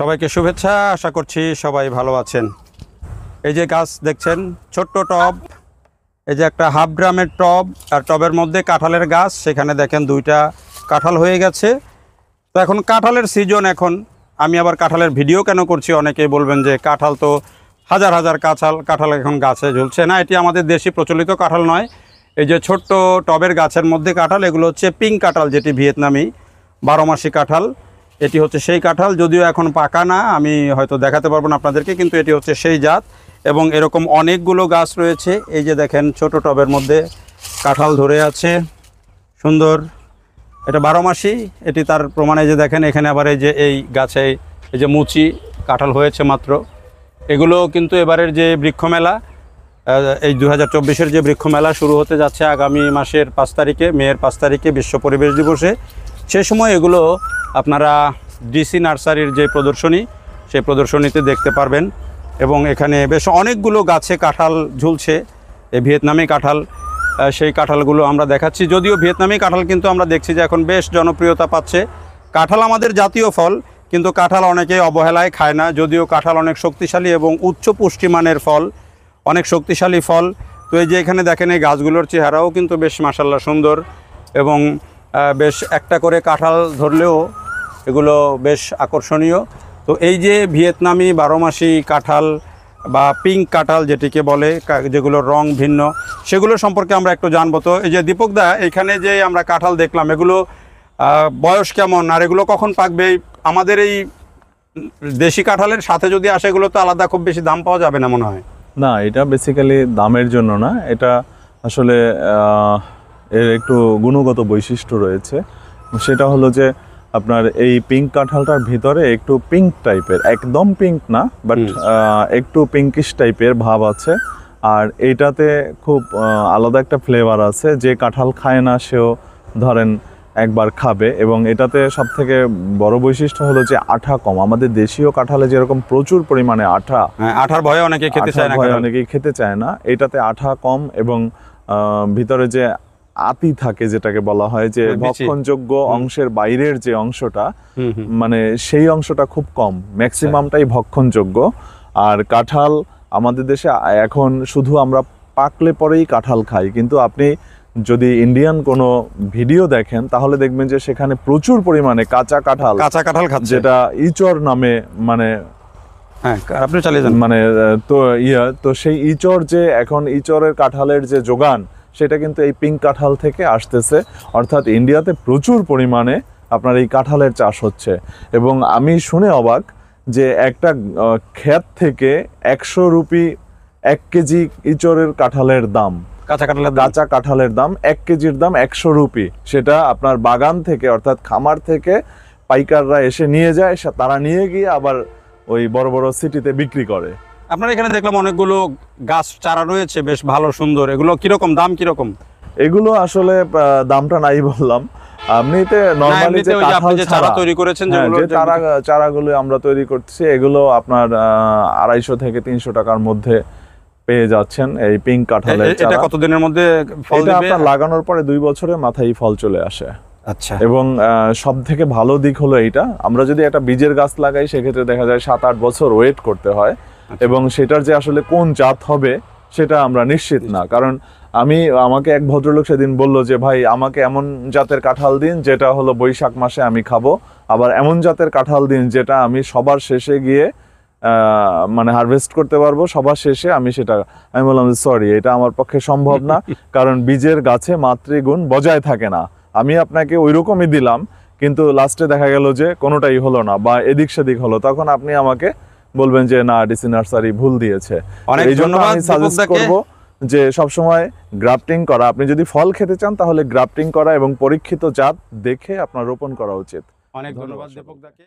সবাইকে শুভেচ্ছা আশা করছি সবাই ভালো আছেন এই যে গাছ দেখছেন ছোট্ট টব এই যে একটা হাফ ড্রামের টব আর টবের মধ্যে কাঁঠালের গাছ সেখানে দেখেন দুইটা কাঁঠাল হয়ে গেছে তো এখন কাঁঠালের সিজন এখন আমি আবার কাঁঠালের ভিডিও কেন করছি অনেকেই বলবেন যে কাঁঠাল তো হাজার হাজার কাঁঠাল কাঁঠাল এখন গাছে ঝুলছে না এটি আমাদের দেশি প্রচলিত কাঁঠাল নয় এই যে ছোট্ট টবের গাছের মধ্যে কাঁঠাল এগুলো হচ্ছে পিঙ্ক কাঁঠাল যেটি ভিয়েতনামি বারো মাসি কাঁঠাল এটি হচ্ছে সেই কাঁঠাল যদিও এখন পাকা না আমি হয়তো দেখাতে পারবো না আপনাদেরকে কিন্তু এটি হচ্ছে সেই জাত এবং এরকম অনেকগুলো গাছ রয়েছে এই যে দেখেন ছোট টবের মধ্যে কাঁঠাল ধরে আছে সুন্দর এটা বারো মাসি এটি তার প্রমাণে যে দেখেন এখানে আবার এই যে এই গাছে এই যে মুচি কাঁঠাল হয়েছে মাত্র এগুলো কিন্তু এবারের যে বৃক্ষমেলা এই দু হাজার যে বৃক্ষমেলা শুরু হতে যাচ্ছে আগামী মাসের পাঁচ তারিখে মেয়ের পাঁচ তারিখে বিশ্ব পরিবেশ দিবসে সে সময় এগুলো আপনারা ডিসি নার্সারির যে প্রদর্শনী সেই প্রদর্শনীতে দেখতে পারবেন এবং এখানে বেশ অনেকগুলো গাছে কাঁঠাল ঝুলছে ভিয়েতনামি কাঁঠাল সেই কাঁঠালগুলো আমরা দেখাচ্ছি যদিও ভিয়েতনামি কাঁঠাল কিন্তু আমরা দেখছি যে এখন বেশ জনপ্রিয়তা পাচ্ছে কাঁঠাল আমাদের জাতীয় ফল কিন্তু কাঁঠাল অনেকে অবহেলায় খায় না যদিও কাঁঠাল অনেক শক্তিশালী এবং উচ্চ পুষ্টিমানের ফল অনেক শক্তিশালী ফল তো এই যে এখানে দেখেন এই গাছগুলোর চেহারাও কিন্তু বেশ মাসাল্লা সুন্দর এবং বেশ একটা করে কাঁঠাল ধরলেও এগুলো বেশ আকর্ষণীয় তো এই যে ভিয়েতনামি বারোমাসি কাঁঠাল বা পিঙ্ক কাঁঠাল যেটিকে বলে যেগুলো রং ভিন্ন সেগুলো সম্পর্কে আমরা একটু জানবো তো এই যে দীপকদা এখানে যে আমরা কাঁঠাল দেখলাম এগুলো বয়স কেমন আর এগুলো কখন পাকবে আমাদের এই দেশি কাঁঠালের সাথে যদি আসে এগুলো তো আলাদা খুব বেশি দাম পাওয়া যাবে না মনে হয় না এটা বেসিক্যালি দামের জন্য না এটা আসলে এর একটু গুণগত বৈশিষ্ট্য রয়েছে সেটা হলো যে আপনার এই পিঙ্ক কাঁঠালটার ভিতরে একটু পিঙ্ক টাইপের একদম পিঙ্ক না বাট একটু পিঙ্কিশ টাইপের ভাব আছে আর এটাতে খুব আলাদা একটা ফ্লেভার আছে যে কাঁঠাল খায় না সেও ধরেন একবার খাবে এবং এটাতে সব থেকে বড় বৈশিষ্ট্য হলো যে আঠা কম আমাদের দেশীয় কাঁঠালে যেরকম প্রচুর পরিমাণে আঠা হ্যাঁ, আঠার ভয়ে অনেকে খেতে চায় না অনেকেই খেতে চায় না এটাতে আঠা কম এবং ভিতরে যে আতি থাকে যেটাকে বলা হয় যে ভক্ষণযোগ্য অংশের বাইরের যে অংশটা মানে সেই অংশটা খুব কম ম্যাক্সিমামটাই ভক্ষণযোগ্য আর কাঁঠাল আমাদের দেশে এখন শুধু আমরা পাকলে পরেই কাঁঠাল খাই কিন্তু আপনি যদি ইন্ডিয়ান কোনো ভিডিও দেখেন তাহলে দেখবেন যে সেখানে প্রচুর পরিমাণে কাঁচা কাঁঠাল কাঁচা কাঁঠাল খাচ্ছে যেটা ইচর নামে মানে হ্যাঁ আপনি চালিয়ে যান মানে তো ইয়া তো সেই ইচর যে এখন ইচরের কাঁঠালের যে যোগান সেটা কিন্তু এই পিঙ্ক কাঁঠাল থেকে আসতেছে অর্থাৎ ইন্ডিয়াতে প্রচুর পরিমাণে আপনার এই কাঁঠালের চাষ হচ্ছে এবং আমি শুনে অবাক যে একটা ক্ষেত থেকে একশো রুপি এক কেজি ইচরের কাঁঠালের দাম কাঁচা কাঁঠালের কাঁচা কাঁঠালের দাম এক কেজির দাম একশো রুপি সেটা আপনার বাগান থেকে অর্থাৎ খামার থেকে পাইকাররা এসে নিয়ে যায় তারা নিয়ে গিয়ে আবার ওই বড় বড় সিটিতে বিক্রি করে আপনার এখানে দেখলাম অনেকগুলো গাছ চারা রয়েছে বেশ ভালো সুন্দর এগুলো কিরকম দাম কিরকম এগুলো আসলে দামটা নাই বললাম এমনিতে নরমালি যে কাঁঠাল চারা তৈরি করেছেন হ্যাঁ, যে চারা চারাগুলো আমরা তৈরি করছি এগুলো আপনার আড়াইশো থেকে তিনশো টাকার মধ্যে পেয়ে যাচ্ছেন এই পিঙ্ক কাঁঠালের এটা কতদিনের মধ্যে ফল আপনার লাগানোর পরে দুই বছরে মাথায় ফল চলে আসে আচ্ছা এবং সব থেকে ভালো দিক হলো এইটা আমরা যদি একটা বীজের গাছ লাগাই সেক্ষেত্রে দেখা যায় সাত আট বছর ওয়েট করতে হয় আচ্ছা। এবং সেটার যে আসলে কোন জাত হবে সেটা আমরা নিশ্চিত না কারণ আমি আমাকে এক ভদ্রলোক সেদিন বলল যে ভাই আমাকে এমন জাতের কাঁঠাল দিন যেটা হলো বৈশাখ মাসে আমি খাবো আবার এমন জাতের কাঁঠাল দিন যেটা আমি সবার শেষে গিয়ে মানে হারভেস্ট করতে পারবো সবার শেষে আমি সেটা আমি বললাম সরি এটা আমার পক্ষে সম্ভব না কারণ বীজের গাছে মাতৃগুণ বজায় থাকে না আমি আপনাকে ওই রকমই দিলাম কিন্তু লাস্টে দেখা গেল যে কোনোটাই হলো না বা এদিক সেদিক হলো তখন আপনি আমাকে বলবেন যে না ডিসি নার্সারি ভুল দিয়েছে এই জন্য আমি সাজেস্ট করবো যে সবসময় গ্রাফটিং করা আপনি যদি ফল খেতে চান তাহলে গ্রাফটিং করা এবং পরীক্ষিত জাত দেখে আপনার রোপণ করা উচিত অনেক ধন্যবাদ দীপক দাকে